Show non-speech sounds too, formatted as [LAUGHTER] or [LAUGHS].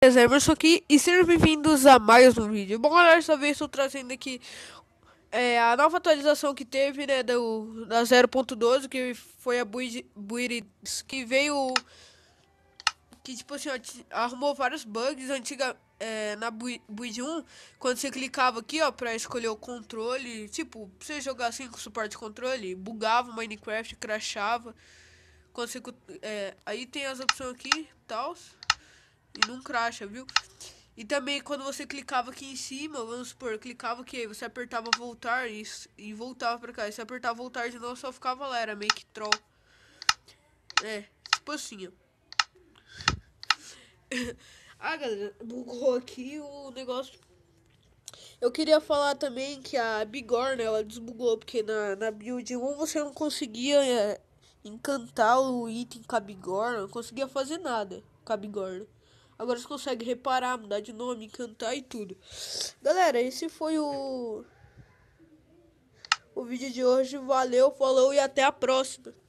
Beleza, aqui e sejam bem-vindos a mais um vídeo. Bom, galera, dessa vez estou trazendo aqui é, a nova atualização que teve, né, do, da 0.12, que foi a Buiris, que veio, que tipo assim, arrumou vários bugs antiga, é, na Build 1, quando você clicava aqui, ó, pra escolher o controle, tipo, você jogar assim com suporte de controle, bugava o Minecraft, crashava, quando você, é, aí tem as opções aqui, tals e não cracha, viu? E também quando você clicava aqui em cima, vamos supor, clicava que você apertava voltar e, e voltava pra cá. E se apertar voltar de novo, só ficava lá, era meio que troll. É, tipo assim, ó. [LAUGHS] ah, galera, bugou aqui o negócio. Eu queria falar também que a Bigorna, né, ela desbugou, porque na, na build 1 você não conseguia é, encantar o item com a Bigorna, não conseguia fazer nada com a Bigorna. Agora você consegue reparar, mudar de nome, cantar e tudo. Galera, esse foi o o vídeo de hoje. Valeu, falou e até a próxima.